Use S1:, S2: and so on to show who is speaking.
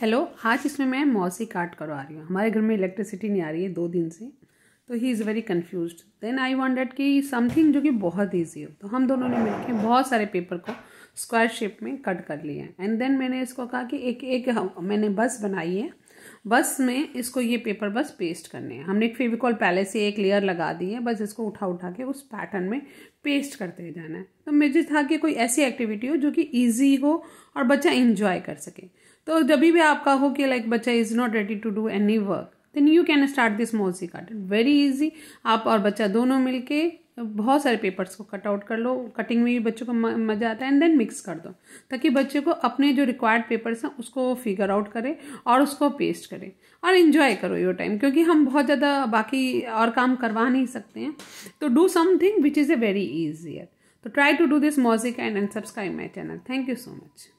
S1: hello आज इसमें मैं मौसी काट करवा रही हूँ हमारे घर में इलेक्ट्रिसिटी नहीं आ रही है दो दिन से तो ही is very confuse then I date कि समथिंग जो कि बहुत ईजी हो तो हम दोनों ने मिलकर बहुत सारे पेपर को स्क्वायर शेप में कट कर लिया एंड देन मैंने इसको कहा कि एक एक मैंने बस बनाई है बस में इसको ये पेपर बस पेस्ट करने हैं हमने फेविकॉल पहले से एक लेयर लगा दी है बस इसको उठा उठा के उस पैटर्न में पेस्ट करते जाना है तो मुझे था कि कोई ऐसी एक्टिविटी हो जो कि ईजी हो और बच्चा इंजॉय कर सके तो जब भी आपका हो कि लाइक बच्चा is not ready to do any work then you can start this magic carton very easy आप और बच्चा दोनों मिलके बहुत सारे पेपर्स को कट आउट कर लो कटिंग में भी बच्चों को मज़ा आता है एंड देन मिक्स कर दो ताकि बच्चे को अपने जो रिक्वायर्ड पेपर्स हैं उसको फिगर आउट करें और उसको पेस्ट करें और इन्जॉय करो योर टाइम क्योंकि हम बहुत ज़्यादा बाकी और काम करवा नहीं सकते हैं तो do something which is a very easier तो try to do this magic and and subscribe my channel thank you so much